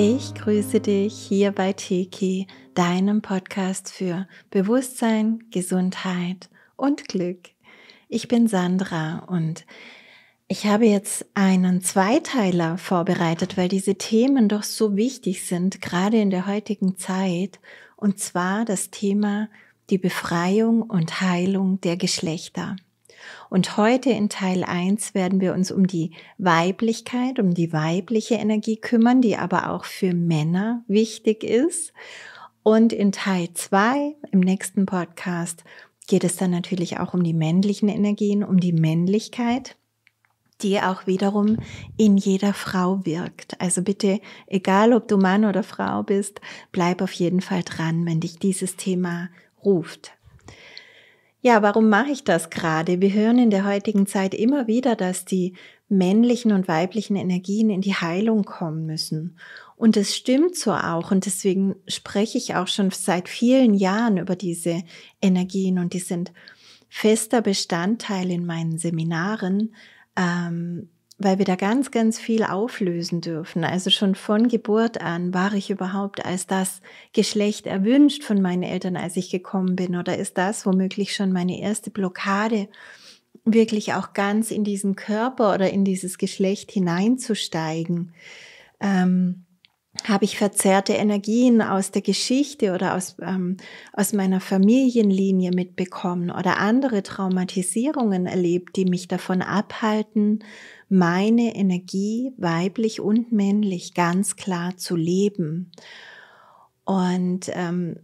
Ich grüße dich hier bei Tiki, deinem Podcast für Bewusstsein, Gesundheit und Glück. Ich bin Sandra und ich habe jetzt einen Zweiteiler vorbereitet, weil diese Themen doch so wichtig sind, gerade in der heutigen Zeit, und zwar das Thema die Befreiung und Heilung der Geschlechter. Und heute in Teil 1 werden wir uns um die Weiblichkeit, um die weibliche Energie kümmern, die aber auch für Männer wichtig ist. Und in Teil 2 im nächsten Podcast geht es dann natürlich auch um die männlichen Energien, um die Männlichkeit die auch wiederum in jeder Frau wirkt. Also bitte, egal ob du Mann oder Frau bist, bleib auf jeden Fall dran, wenn dich dieses Thema ruft. Ja, warum mache ich das gerade? Wir hören in der heutigen Zeit immer wieder, dass die männlichen und weiblichen Energien in die Heilung kommen müssen. Und es stimmt so auch. Und deswegen spreche ich auch schon seit vielen Jahren über diese Energien. Und die sind fester Bestandteil in meinen Seminaren, ähm, weil wir da ganz, ganz viel auflösen dürfen. Also schon von Geburt an war ich überhaupt als das Geschlecht erwünscht von meinen Eltern, als ich gekommen bin, oder ist das womöglich schon meine erste Blockade, wirklich auch ganz in diesen Körper oder in dieses Geschlecht hineinzusteigen. Ähm, habe ich verzerrte Energien aus der Geschichte oder aus, ähm, aus meiner Familienlinie mitbekommen oder andere Traumatisierungen erlebt, die mich davon abhalten, meine Energie weiblich und männlich ganz klar zu leben. Und ähm,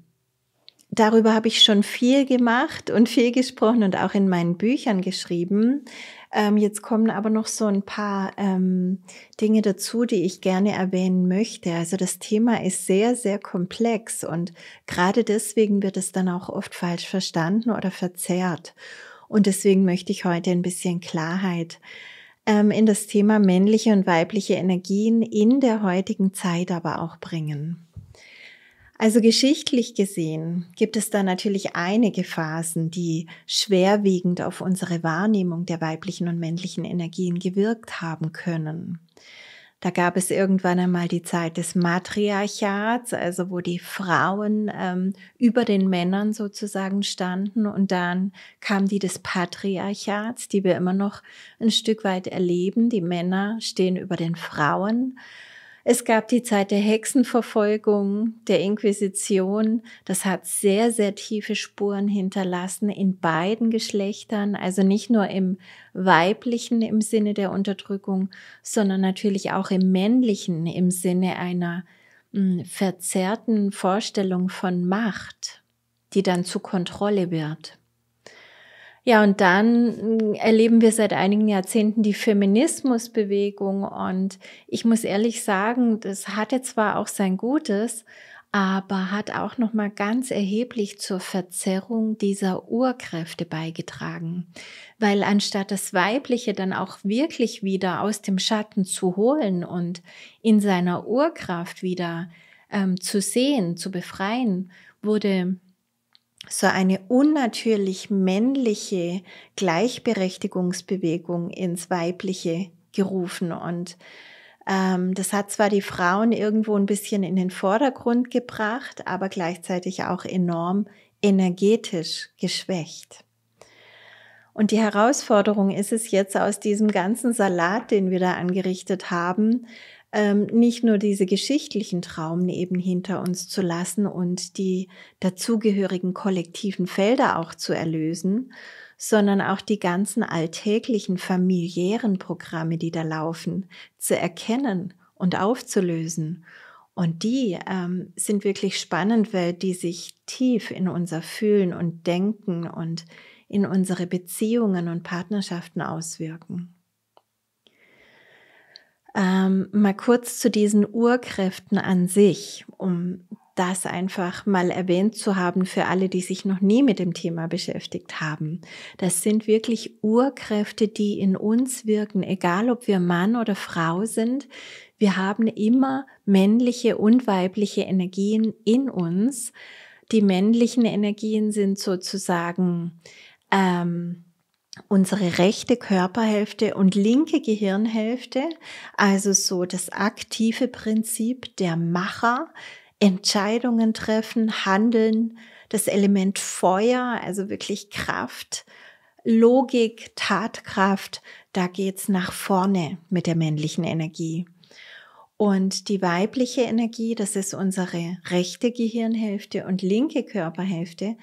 darüber habe ich schon viel gemacht und viel gesprochen und auch in meinen Büchern geschrieben. Ähm, jetzt kommen aber noch so ein paar ähm, Dinge dazu, die ich gerne erwähnen möchte. Also das Thema ist sehr, sehr komplex und gerade deswegen wird es dann auch oft falsch verstanden oder verzerrt. Und deswegen möchte ich heute ein bisschen Klarheit ähm, in das Thema männliche und weibliche Energien in der heutigen Zeit aber auch bringen. Also geschichtlich gesehen gibt es da natürlich einige Phasen, die schwerwiegend auf unsere Wahrnehmung der weiblichen und männlichen Energien gewirkt haben können. Da gab es irgendwann einmal die Zeit des Matriarchats, also wo die Frauen ähm, über den Männern sozusagen standen. Und dann kam die des Patriarchats, die wir immer noch ein Stück weit erleben. Die Männer stehen über den Frauen. Es gab die Zeit der Hexenverfolgung, der Inquisition. Das hat sehr, sehr tiefe Spuren hinterlassen in beiden Geschlechtern, also nicht nur im weiblichen im Sinne der Unterdrückung, sondern natürlich auch im männlichen im Sinne einer mh, hm, verzerrten Vorstellung von Macht, die dann zu Kontrolle wird. Ja, und dann mm, erleben wir seit einigen Jahrzehnten die Feminismusbewegung. Und ich muss ehrlich sagen, das hatte zwar auch sein Gutes, aber hat auch noch mal ganz erheblich zur Verzerrung dieser Urkräfte beigetragen, weil anstatt das weibliche dann auch wirklich wieder aus dem Schatten zu holen und in seiner Urkraft wieder ähm, zu sehen, zu befreien, wurde so eine unnatürlich männliche Gleichberechtigungsbewegung ins Weibliche gerufen. Und ähm, das hat zwar die Frauen irgendwo ein bisschen in den Vordergrund gebracht, aber gleichzeitig auch enorm energetisch geschwächt. Und die Herausforderung ist es jetzt aus diesem ganzen Salat, den wir da angerichtet haben, ähm, nicht nur diese geschichtlichen Traumen eben hinter uns zu lassen und die dazugehörigen kollektiven Felder auch zu erlösen, sondern auch die ganzen alltäglichen familiären Programme, die da laufen, zu erkennen und aufzulösen. Und die ähm, sind wirklich spannend, weil die sich tief in unser Fühlen und Denken und in unsere Beziehungen und Partnerschaften auswirken. Ähm, mal kurz zu diesen Urkräften an sich, um das einfach mal erwähnt zu haben für alle, die sich noch nie mit dem Thema beschäftigt haben. Das sind wirklich Urkräfte, die in uns wirken, egal ob wir Mann oder Frau sind. Wir haben immer männliche und weibliche Energien in uns. Die männlichen Energien sind sozusagen ähm, unsere rechte Körperhälfte und linke Gehirnhälfte, also so das aktive Prinzip der Macher, Entscheidungen treffen, handeln, das Element Feuer, also wirklich Kraft, Logik, Tatkraft, da geht's nach vorne mit der männlichen Energie. Und die weibliche Energie, das ist unsere rechte Gehirnhälfte und linke Körperhälfte,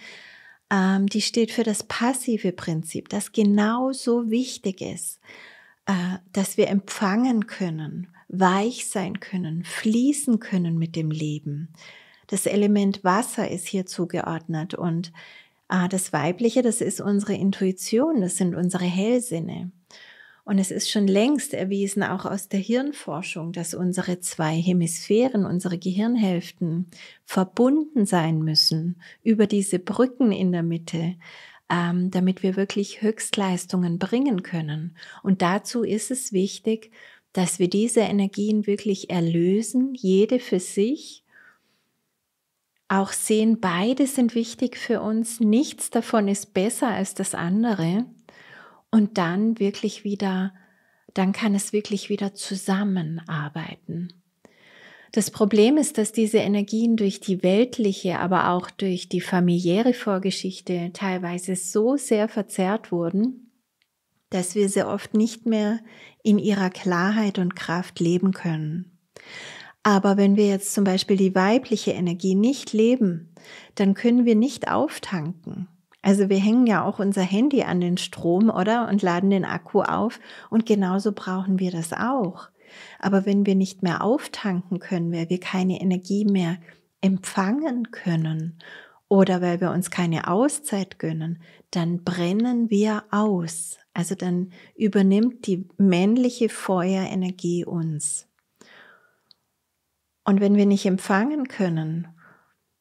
ähm, die steht für das passive Prinzip, das genauso wichtig ist, äh, dass wir empfangen können, weich sein können, fließen können mit dem Leben. Das Element Wasser ist hier zugeordnet und äh, das Weibliche, das ist unsere Intuition, das sind unsere Hellsinne. Und es ist schon längst erwiesen, auch aus der Hirnforschung, dass unsere zwei Hemisphären, unsere Gehirnhälften verbunden sein müssen über diese Brücken in der Mitte, ähm, damit wir wirklich Höchstleistungen bringen können. Und dazu ist es wichtig, dass wir diese Energien wirklich erlösen, jede für sich. Auch sehen, beide sind wichtig für uns. Nichts davon ist besser als das andere. Und dann wirklich wieder, dann kann es wirklich wieder zusammenarbeiten. Das Problem ist, dass diese Energien durch die weltliche, aber auch durch die familiäre Vorgeschichte teilweise so sehr verzerrt wurden, dass wir sie oft nicht mehr in ihrer Klarheit und Kraft leben können. Aber wenn wir jetzt zum Beispiel die weibliche Energie nicht leben, dann können wir nicht auftanken. Also wir hängen ja auch unser Handy an den Strom, oder? Und laden den Akku auf. Und genauso brauchen wir das auch. Aber wenn wir nicht mehr auftanken können, weil wir keine Energie mehr empfangen können oder weil wir uns keine Auszeit gönnen, dann brennen wir aus. Also dann übernimmt die männliche Feuerenergie uns. Und wenn wir nicht empfangen können,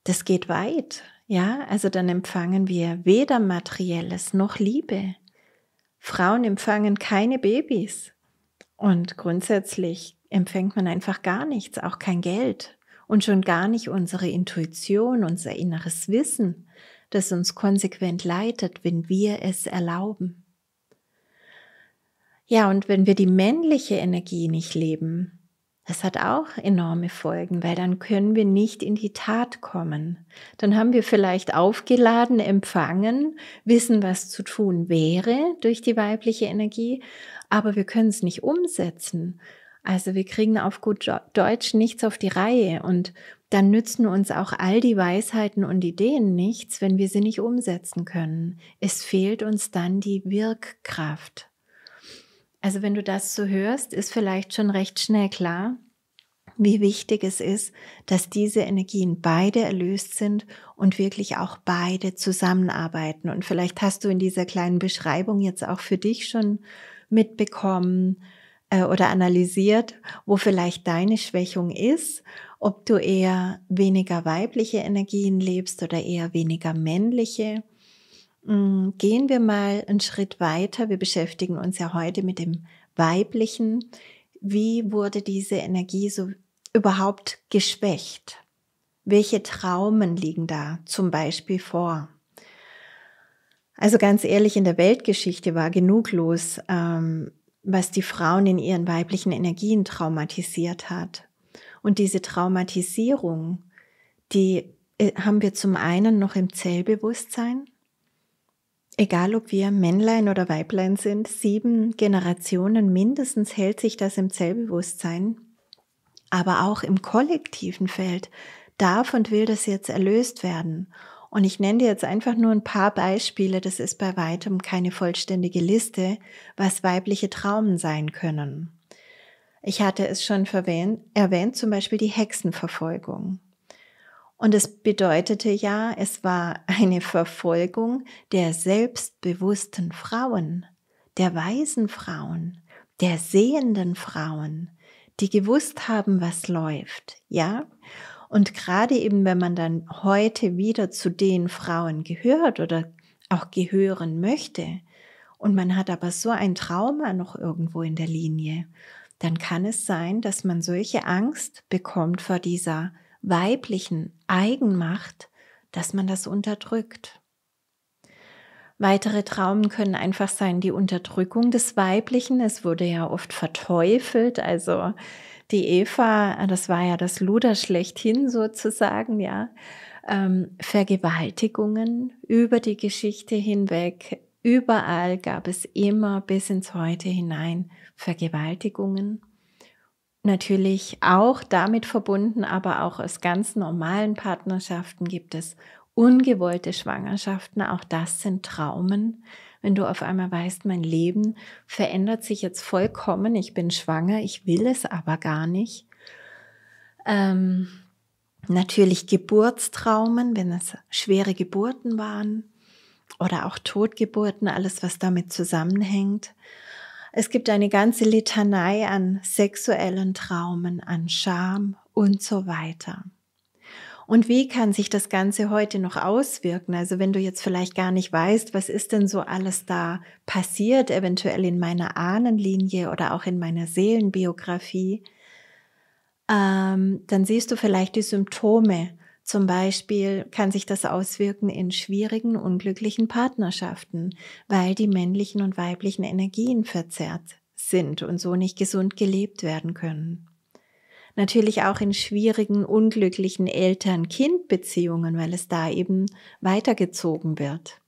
das geht weit. Ja, also dann empfangen wir weder materielles noch Liebe. Frauen empfangen keine Babys. Und grundsätzlich empfängt man einfach gar nichts, auch kein Geld. Und schon gar nicht unsere Intuition, unser inneres Wissen, das uns konsequent leitet, wenn wir es erlauben. Ja, und wenn wir die männliche Energie nicht leben, das hat auch enorme Folgen, weil dann können wir nicht in die Tat kommen. Dann haben wir vielleicht aufgeladen, empfangen, wissen, was zu tun wäre durch die weibliche Energie, aber wir können es nicht umsetzen. Also wir kriegen auf gut Deutsch nichts auf die Reihe und dann nützen uns auch all die Weisheiten und Ideen nichts, wenn wir sie nicht umsetzen können. Es fehlt uns dann die Wirkkraft. Also wenn du das so hörst, ist vielleicht schon recht schnell klar, wie wichtig es ist, dass diese Energien beide erlöst sind und wirklich auch beide zusammenarbeiten. Und vielleicht hast du in dieser kleinen Beschreibung jetzt auch für dich schon mitbekommen äh, oder analysiert, wo vielleicht deine Schwächung ist, ob du eher weniger weibliche Energien lebst oder eher weniger männliche Mm, gehen wir mal einen Schritt weiter. Wir beschäftigen uns ja heute mit dem Weiblichen. Wie wurde diese Energie so überhaupt geschwächt? Welche Traumen liegen da zum Beispiel vor? Also ganz ehrlich, in der Weltgeschichte war genug los, ähm, was die Frauen in ihren weiblichen Energien traumatisiert hat. Und diese Traumatisierung, die äh, haben wir zum einen noch im Zellbewusstsein Egal ob wir Männlein oder Weiblein sind, sieben Generationen mindestens hält sich das im Zellbewusstsein, aber auch im kollektiven Feld darf und will das jetzt erlöst werden. Und ich nenne dir jetzt einfach nur ein paar Beispiele, das ist bei weitem keine vollständige Liste, was weibliche Traumen sein können. Ich hatte es schon erwähnt, zum Beispiel die Hexenverfolgung. Und es bedeutete ja, es war eine Verfolgung der selbstbewussten Frauen, der weisen Frauen, der sehenden Frauen, die gewusst haben, was läuft, ja? Und gerade eben, wenn man dann heute wieder zu den Frauen gehört oder auch gehören möchte, und man hat aber so ein Trauma noch irgendwo in der Linie, dann kann es sein, dass man solche Angst bekommt vor dieser weiblichen Eigenmacht, dass man das unterdrückt. Weitere Traumen können einfach sein die Unterdrückung des Weiblichen. Es wurde ja oft verteufelt, also die Eva, das war ja das Luder schlechthin sozusagen, ja. Ähm, Vergewaltigungen über die Geschichte hinweg. Überall gab es immer bis ins Heute hinein Vergewaltigungen natürlich auch damit verbunden, aber auch aus ganz normalen Partnerschaften gibt es ungewollte Schwangerschaften. Auch das sind Traumen. Wenn du auf einmal weißt, mein Leben verändert sich jetzt vollkommen, ich bin schwanger, ich will es aber gar nicht. Ähm, natürlich Geburtstraumen, wenn es schwere Geburten waren oder auch Todgeburten, alles was damit zusammenhängt. Es gibt eine ganze Litanei an sexuellen Traumen, an Scham und so weiter. Und wie kann sich das Ganze heute noch auswirken? Also wenn du jetzt vielleicht gar nicht weißt, was ist denn so alles da passiert, eventuell in meiner Ahnenlinie oder auch in meiner Seelenbiografie, ähm, dann siehst du vielleicht die Symptome zum Beispiel kann sich das auswirken in schwierigen, unglücklichen Partnerschaften, weil die männlichen und weiblichen Energien verzerrt sind und so nicht gesund gelebt werden können. Natürlich auch in schwierigen, unglücklichen Eltern-Kind-Beziehungen, weil es da eben weitergezogen wird.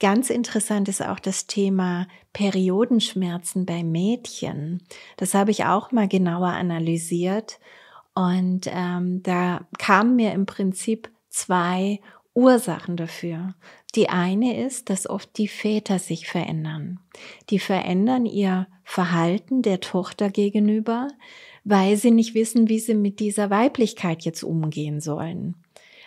Ganz interessant ist auch das Thema Periodenschmerzen bei Mädchen. Das habe ich auch mal genauer analysiert und ähm, da kamen mir im Prinzip zwei Ursachen dafür. Die eine ist, dass oft die Väter sich verändern. Die verändern ihr Verhalten der Tochter gegenüber, weil sie nicht wissen, wie sie mit dieser Weiblichkeit jetzt umgehen sollen.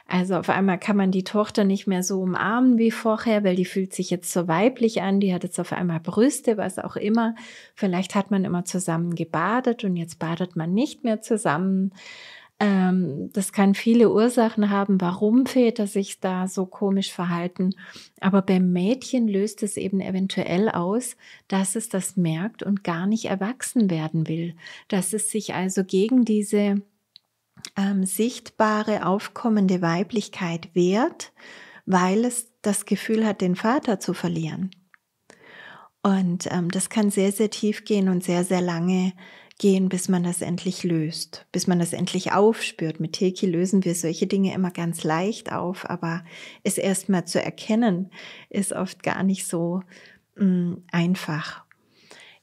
Also auf einmal kann man die Tochter nicht mehr so umarmen wie vorher, weil die fühlt sich jetzt so weiblich an, die hat jetzt auf einmal Brüste, was auch immer. Vielleicht hat man immer zusammen gebadet und jetzt badet man nicht mehr zusammen. Ähm, das kann viele Ursachen haben, warum Väter sich da so komisch verhalten. Aber beim Mädchen löst es eben eventuell aus, dass es das merkt und gar nicht erwachsen werden will. Dass es sich also gegen diese ähm, sichtbare, aufkommende Weiblichkeit wert, weil es das Gefühl hat, den Vater zu verlieren. Und ähm, das kann sehr, sehr tief gehen und sehr, sehr lange gehen, bis man das endlich löst, bis man das endlich aufspürt. Mit Teki lösen wir solche Dinge immer ganz leicht auf, aber es erstmal zu erkennen, ist oft gar nicht so mh, mm, einfach.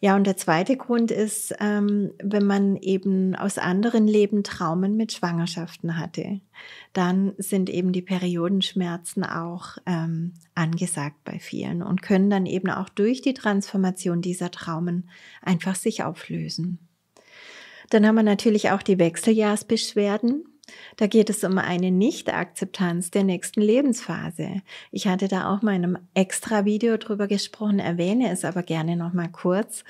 Ja, und der zweite Grund ist, ähm, wenn man eben aus anderen Leben Traumen mit Schwangerschaften hatte, dann sind eben die Periodenschmerzen auch ähm, angesagt bei vielen und können dann eben auch durch die Transformation dieser Traumen einfach sich auflösen. Dann haben wir natürlich auch die Wechseljahrsbeschwerden. Da geht es um eine Nicht-Akzeptanz der nächsten Lebensphase. Ich hatte da auch mal in einem extra Video drüber gesprochen, erwähne es aber gerne nochmal kurz.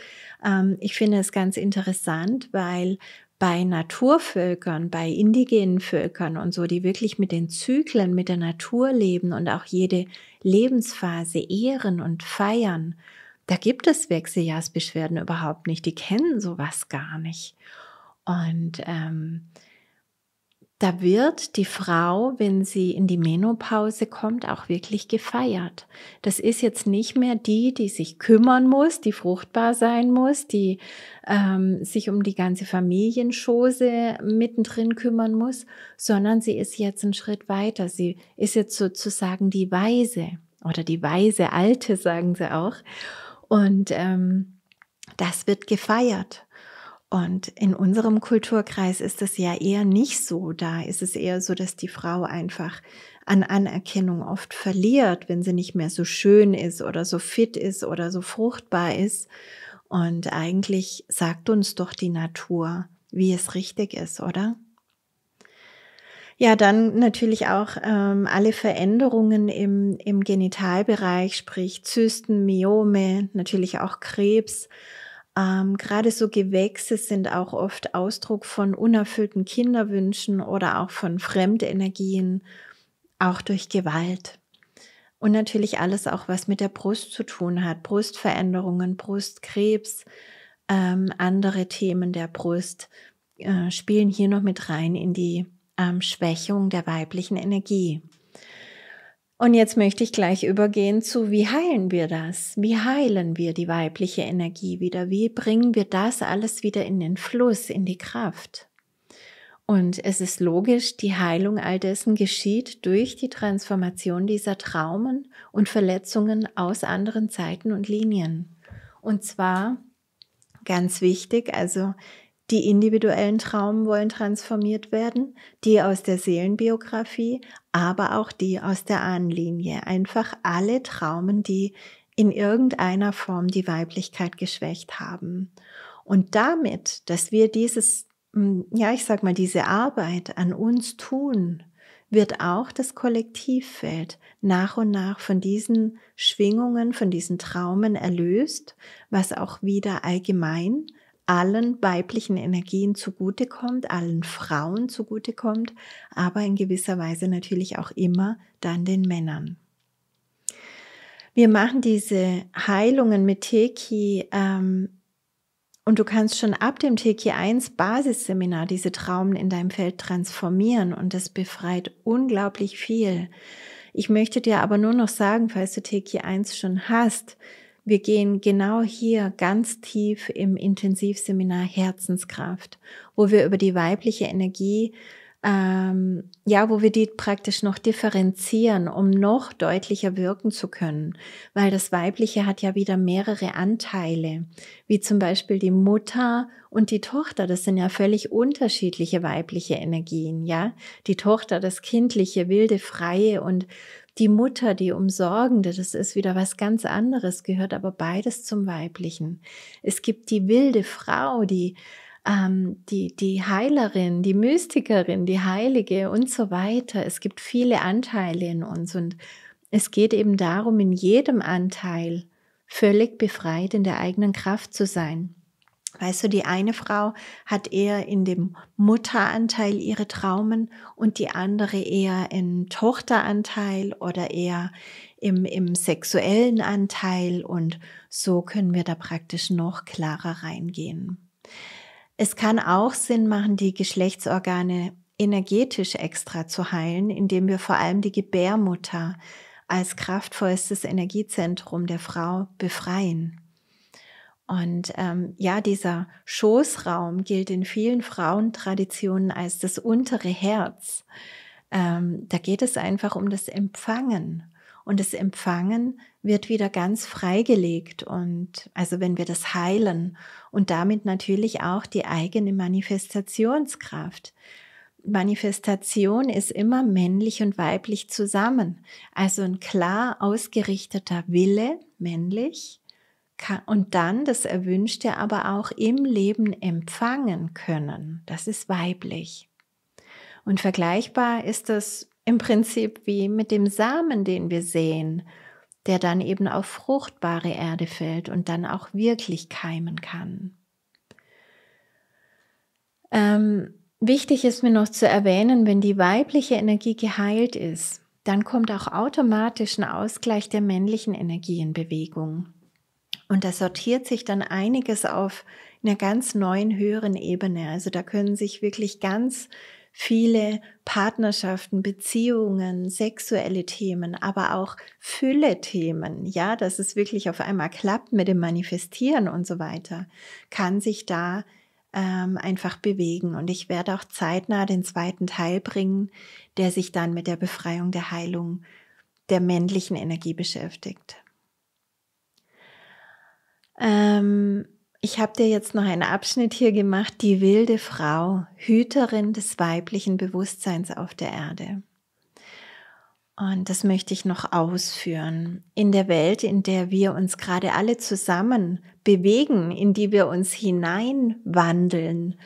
Ähm, ich finde es ganz interessant, weil bei Naturvölkern, bei indigenen Völkern und so, die wirklich mit den Zyklen, mit der Natur leben und auch jede Lebensphase ehren und feiern, da gibt es Wechseljahrsbeschwerden überhaupt nicht. Die kennen sowas gar nicht. Und ähm, da wird die Frau, wenn sie in die Menopause kommt, auch wirklich gefeiert. Das ist jetzt nicht mehr die, die sich kümmern muss, die fruchtbar sein muss, die ähm, sich um die ganze Familienschose mittendrin kümmern muss, sondern sie ist jetzt einen Schritt weiter. Sie ist jetzt sozusagen die Weise oder die Weise Alte, sagen sie auch. Und ähm, das wird gefeiert. Und in unserem Kulturkreis ist es ja eher nicht so. Da ist es eher so, dass die Frau einfach an Anerkennung oft verliert, wenn sie nicht mehr so schön ist oder so fit ist oder so fruchtbar ist. Und eigentlich sagt uns doch die Natur, wie es richtig ist, oder? Ja, dann natürlich auch ähm, alle Veränderungen im, im Genitalbereich, sprich Zysten, Myome, natürlich auch Krebs ähm, Gerade so Gewächse sind auch oft Ausdruck von unerfüllten Kinderwünschen oder auch von Fremdenergien, auch durch Gewalt. Und natürlich alles auch, was mit der Brust zu tun hat. Brustveränderungen, Brustkrebs, ähm, andere Themen der Brust äh, spielen hier noch mit rein in die ähm, Schwächung der weiblichen Energie. Und jetzt möchte ich gleich übergehen zu, wie heilen wir das? Wie heilen wir die weibliche Energie wieder? Wie bringen wir das alles wieder in den Fluss, in die Kraft? Und es ist logisch, die Heilung all dessen geschieht durch die Transformation dieser Traumen und Verletzungen aus anderen Zeiten und Linien. Und zwar ganz wichtig, also die individuellen Traumen wollen transformiert werden, die aus der Seelenbiografie, aber auch die aus der Ahnenlinie. Einfach alle Traumen, die in irgendeiner Form die Weiblichkeit geschwächt haben. Und damit, dass wir dieses, hm, ja, ich sag mal, diese Arbeit an uns tun, wird auch das Kollektivfeld nach und nach von diesen Schwingungen, von diesen Traumen erlöst, was auch wieder allgemein allen weiblichen Energien zugutekommt, allen Frauen zugutekommt, aber in gewisser Weise natürlich auch immer dann den Männern. Wir machen diese Heilungen mit Teki ähm, und du kannst schon ab dem TK1 Basisseminar diese Traumen in deinem Feld transformieren und das befreit unglaublich viel. Ich möchte dir aber nur noch sagen, falls du TK1 schon hast, wir gehen genau hier ganz tief im Intensivseminar Herzenskraft, wo wir über die weibliche Energie ähm, ja, wo wir die praktisch noch differenzieren, um noch deutlicher wirken zu können, weil das Weibliche hat ja wieder mehrere Anteile, wie zum Beispiel die Mutter und die Tochter, das sind ja völlig unterschiedliche weibliche Energien, ja, die Tochter, das kindliche, wilde, freie und die Mutter, die Umsorgende, das ist wieder was ganz anderes, gehört aber beides zum Weiblichen. Es gibt die wilde Frau, die ähm, die, die Heilerin, die Mystikerin, die Heilige und so weiter. Es gibt viele Anteile in uns und es geht eben darum, in jedem Anteil völlig befreit in der eigenen Kraft zu sein. Weißt du, die eine Frau hat eher in dem Mutteranteil ihre Traumen und die andere eher im Tochteranteil oder eher im, im sexuellen Anteil und so können wir da praktisch noch klarer reingehen. Es kann auch Sinn machen, die Geschlechtsorgane energetisch extra zu heilen, indem wir vor allem die Gebärmutter als kraftvollstes Energiezentrum der Frau befreien. Und ähm, ja, dieser Schoßraum gilt in vielen Frauentraditionen als das untere Herz. Ähm, da geht es einfach um das Empfangen. Und das Empfangen wird wieder ganz freigelegt. Und also wenn wir das heilen und damit natürlich auch die eigene Manifestationskraft. Manifestation ist immer männlich und weiblich zusammen. Also ein klar ausgerichteter Wille, männlich, und dann das Erwünschte aber auch im Leben empfangen können. Das ist weiblich. Und vergleichbar ist das im Prinzip wie mit dem Samen, den wir sehen, der dann eben auf fruchtbare Erde fällt und dann auch wirklich keimen kann. Ähm, wichtig ist mir noch zu erwähnen, wenn die weibliche Energie geheilt ist, dann kommt auch automatisch ein Ausgleich der männlichen Energie in Bewegung. Und da sortiert sich dann einiges auf einer ganz neuen, höheren Ebene. Also da können sich wirklich ganz viele Partnerschaften, Beziehungen, sexuelle Themen, aber auch Fülle-Themen, ja, dass es wirklich auf einmal klappt mit dem Manifestieren und so weiter, kann sich da ähm, einfach bewegen. Und ich werde auch zeitnah den zweiten Teil bringen, der sich dann mit der Befreiung der Heilung der männlichen Energie beschäftigt. Ähm, ich habe dir jetzt noch einen Abschnitt hier gemacht, die wilde Frau, Hüterin des weiblichen Bewusstseins auf der Erde. Und das möchte ich noch ausführen. In der Welt, in der wir uns gerade alle zusammen bewegen, in die wir uns hineinwandeln,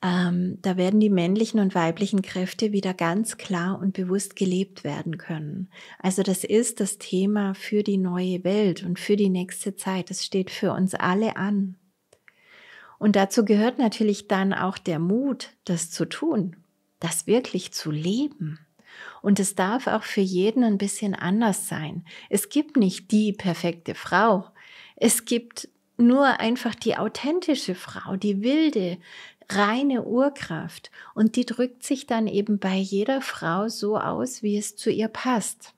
ähm, da werden die männlichen und weiblichen Kräfte wieder ganz klar und bewusst gelebt werden können. Also das ist das Thema für die neue Welt und für die nächste Zeit. Das steht für uns alle an. Und dazu gehört natürlich dann auch der Mut, das zu tun, das wirklich zu leben. Und es darf auch für jeden ein bisschen anders sein. Es gibt nicht die perfekte Frau. Es gibt nur einfach die authentische Frau, die wilde, reine Urkraft und die drückt sich dann eben bei jeder Frau so aus, wie es zu ihr passt.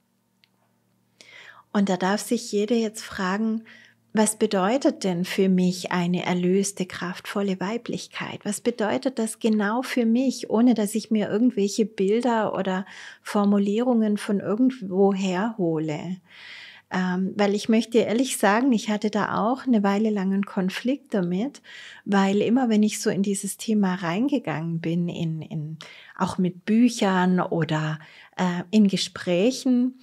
Und da darf sich jede jetzt fragen, was bedeutet denn für mich eine erlöste, kraftvolle Weiblichkeit? Was bedeutet das genau für mich, ohne dass ich mir irgendwelche Bilder oder Formulierungen von irgendwo herhole? Ähm, weil ich möchte ehrlich sagen, ich hatte da auch eine Weile lang einen Konflikt damit, weil immer wenn ich so in dieses Thema reingegangen bin, in, in auch mit Büchern oder äh, in Gesprächen,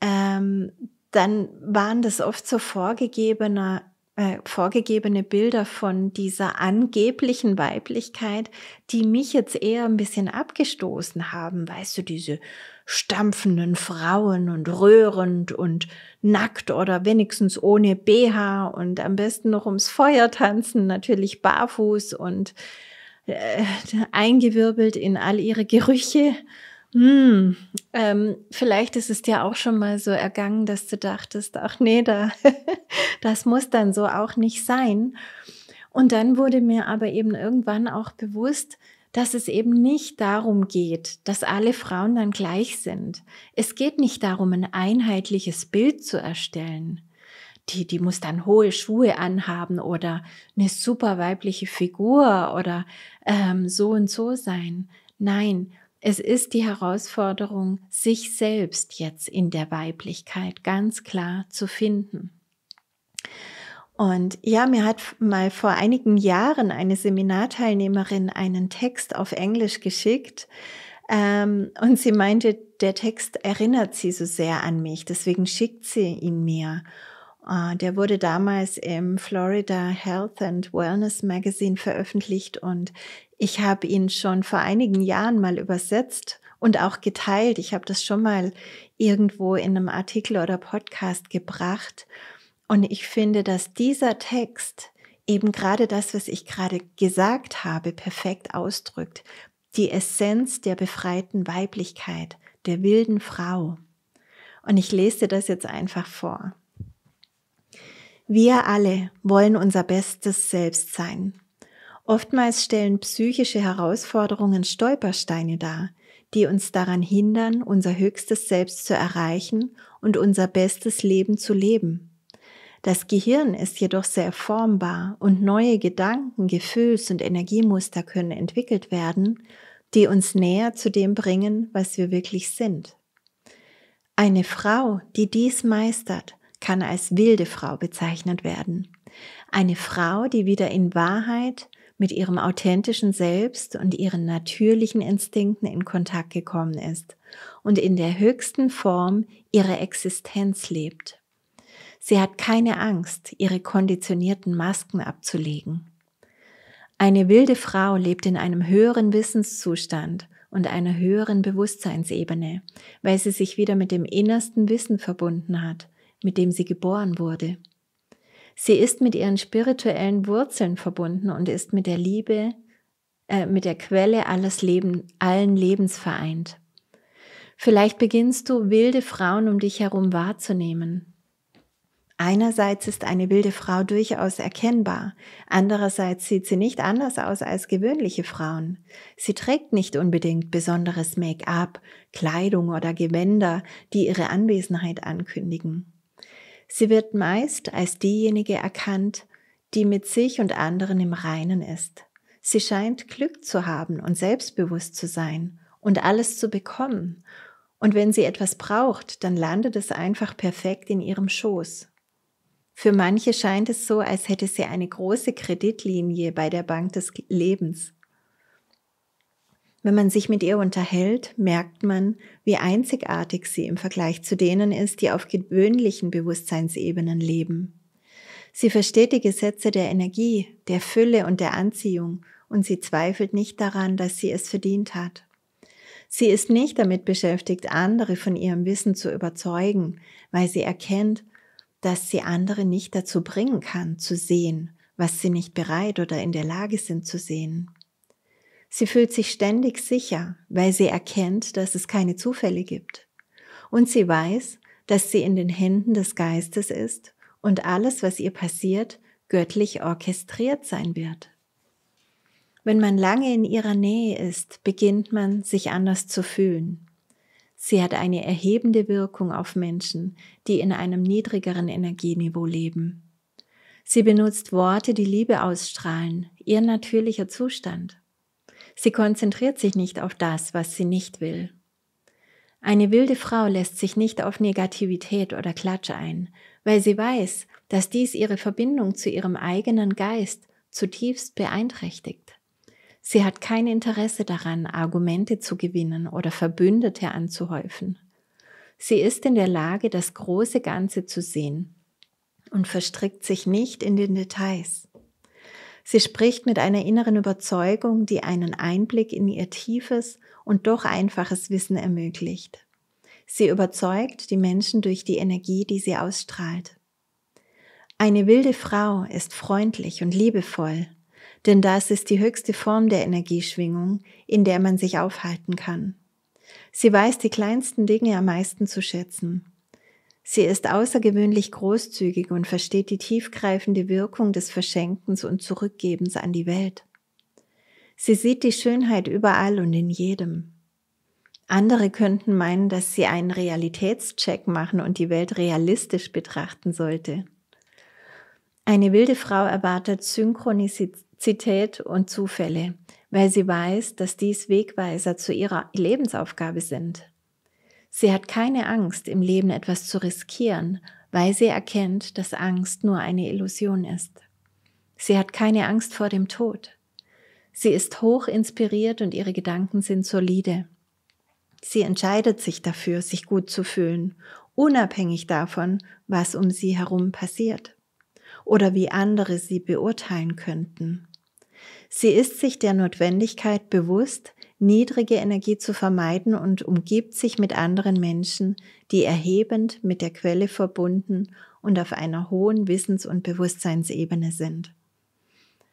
ähm, dann waren das oft so vorgegebene, äh, vorgegebene Bilder von dieser angeblichen Weiblichkeit, die mich jetzt eher ein bisschen abgestoßen haben. Weißt du, diese stampfenden Frauen und röhrend und nackt oder wenigstens ohne BH und am besten noch ums Feuer tanzen, natürlich barfuß und äh, eingewirbelt in all ihre Gerüche. Hm, ähm, vielleicht ist es dir auch schon mal so ergangen, dass du dachtest, ach nee, da, das muss dann so auch nicht sein. Und dann wurde mir aber eben irgendwann auch bewusst, dass es eben nicht darum geht, dass alle Frauen dann gleich sind. Es geht nicht darum, ein einheitliches Bild zu erstellen. Die, die muss dann hohe Schuhe anhaben oder eine super weibliche Figur oder ähm, so und so sein. Nein, es ist die Herausforderung, sich selbst jetzt in der Weiblichkeit ganz klar zu finden. Und ja, mir hat mal vor einigen Jahren eine Seminarteilnehmerin einen Text auf Englisch geschickt. Ähm, und sie meinte, der Text erinnert sie so sehr an mich, deswegen schickt sie ihn mir. Uh, der wurde damals im Florida Health and Wellness Magazine veröffentlicht und ich habe ihn schon vor einigen Jahren mal übersetzt und auch geteilt. Ich habe das schon mal irgendwo in einem Artikel oder Podcast gebracht. Und ich finde, dass dieser Text eben gerade das, was ich gerade gesagt habe, perfekt ausdrückt. Die Essenz der befreiten Weiblichkeit, der wilden Frau. Und ich lese dir das jetzt einfach vor. Wir alle wollen unser bestes Selbst sein. Oftmals stellen psychische Herausforderungen Stolpersteine dar, die uns daran hindern, unser höchstes Selbst zu erreichen und unser bestes Leben zu leben. Das Gehirn ist jedoch sehr formbar und neue Gedanken, Gefühls- und Energiemuster können entwickelt werden, die uns näher zu dem bringen, was wir wirklich sind. Eine Frau, die dies meistert, kann als wilde Frau bezeichnet werden. Eine Frau, die wieder in Wahrheit mit ihrem authentischen Selbst und ihren natürlichen Instinkten in Kontakt gekommen ist und in der höchsten Form ihre Existenz lebt. Sie hat keine Angst, ihre konditionierten Masken abzulegen. Eine wilde Frau lebt in einem höheren Wissenszustand und einer höheren Bewusstseinsebene, weil sie sich wieder mit dem innersten Wissen verbunden hat, mit dem sie geboren wurde. Sie ist mit ihren spirituellen Wurzeln verbunden und ist mit der Liebe, äh, mit der Quelle alles Leben, allen Lebens vereint. Vielleicht beginnst du wilde Frauen um dich herum wahrzunehmen, Einerseits ist eine wilde Frau durchaus erkennbar, andererseits sieht sie nicht anders aus als gewöhnliche Frauen. Sie trägt nicht unbedingt besonderes Make-up, Kleidung oder Gewänder, die ihre Anwesenheit ankündigen. Sie wird meist als diejenige erkannt, die mit sich und anderen im Reinen ist. Sie scheint Glück zu haben und selbstbewusst zu sein und alles zu bekommen. Und wenn sie etwas braucht, dann landet es einfach perfekt in ihrem Schoß. Für manche scheint es so, als hätte sie eine große Kreditlinie bei der Bank des Lebens. Wenn man sich mit ihr unterhält, merkt man, wie einzigartig sie im Vergleich zu denen ist, die auf gewöhnlichen Bewusstseinsebenen leben. Sie versteht die Gesetze der Energie, der Fülle und der Anziehung und sie zweifelt nicht daran, dass sie es verdient hat. Sie ist nicht damit beschäftigt, andere von ihrem Wissen zu überzeugen, weil sie erkennt, dass sie andere nicht dazu bringen kann, zu sehen, was sie nicht bereit oder in der Lage sind zu sehen. Sie fühlt sich ständig sicher, weil sie erkennt, dass es keine Zufälle gibt. Und sie weiß, dass sie in den Händen des Geistes ist und alles, was ihr passiert, göttlich orchestriert sein wird. Wenn man lange in ihrer Nähe ist, beginnt man sich anders zu fühlen. Sie hat eine erhebende Wirkung auf Menschen, die in einem niedrigeren Energieniveau leben. Sie benutzt Worte, die Liebe ausstrahlen, ihr natürlicher Zustand. Sie konzentriert sich nicht auf das, was sie nicht will. Eine wilde Frau lässt sich nicht auf Negativität oder Klatsch ein, weil sie weiß, dass dies ihre Verbindung zu ihrem eigenen Geist zutiefst beeinträchtigt. Sie hat kein Interesse daran, Argumente zu gewinnen oder Verbündete anzuhäufen. Sie ist in der Lage, das große Ganze zu sehen und verstrickt sich nicht in den Details. Sie spricht mit einer inneren Überzeugung, die einen Einblick in ihr tiefes und doch einfaches Wissen ermöglicht. Sie überzeugt die Menschen durch die Energie, die sie ausstrahlt. Eine wilde Frau ist freundlich und liebevoll, denn das ist die höchste Form der Energieschwingung, in der man sich aufhalten kann. Sie weiß die kleinsten Dinge am meisten zu schätzen. Sie ist außergewöhnlich großzügig und versteht die tiefgreifende Wirkung des Verschenkens und Zurückgebens an die Welt. Sie sieht die Schönheit überall und in jedem. Andere könnten meinen, dass sie einen Realitätscheck machen und die Welt realistisch betrachten sollte. Eine wilde Frau erwartet Synchronizität Authentizität und Zufälle, weil sie weiß, dass dies Wegweiser zu ihrer Lebensaufgabe sind. Sie hat keine Angst, im Leben etwas zu riskieren, weil sie erkennt, dass Angst nur eine Illusion ist. Sie hat keine Angst vor dem Tod. Sie ist hoch inspiriert und ihre Gedanken sind solide. Sie entscheidet sich dafür, sich gut zu fühlen, unabhängig davon, was um sie herum passiert oder wie andere sie beurteilen könnten. Sie ist sich der Notwendigkeit bewusst, niedrige Energie zu vermeiden und umgibt sich mit anderen Menschen, die erhebend mit der Quelle verbunden und auf einer hohen Wissens- und Bewusstseinsebene sind.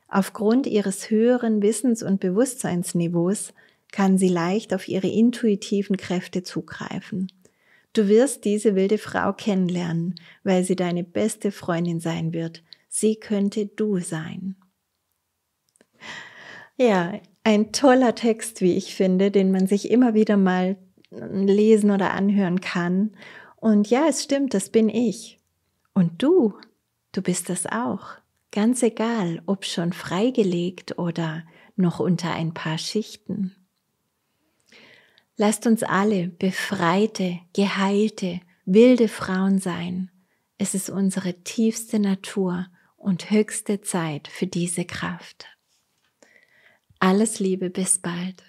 Aufgrund ihres höheren Wissens- und Bewusstseinsniveaus kann sie leicht auf ihre intuitiven Kräfte zugreifen. Du wirst diese wilde Frau kennenlernen, weil sie deine beste Freundin sein wird. Sie könnte du sein. Ja, ein toller Text, wie ich finde, den man sich immer wieder mal lesen oder anhören kann. Und ja, es stimmt, das bin ich. Und du, du bist das auch. Ganz egal, ob schon freigelegt oder noch unter ein paar Schichten. Lasst uns alle befreite, geheilte, wilde Frauen sein. Es ist unsere tiefste Natur und höchste Zeit für diese Kraft. Alles Liebe, bis bald.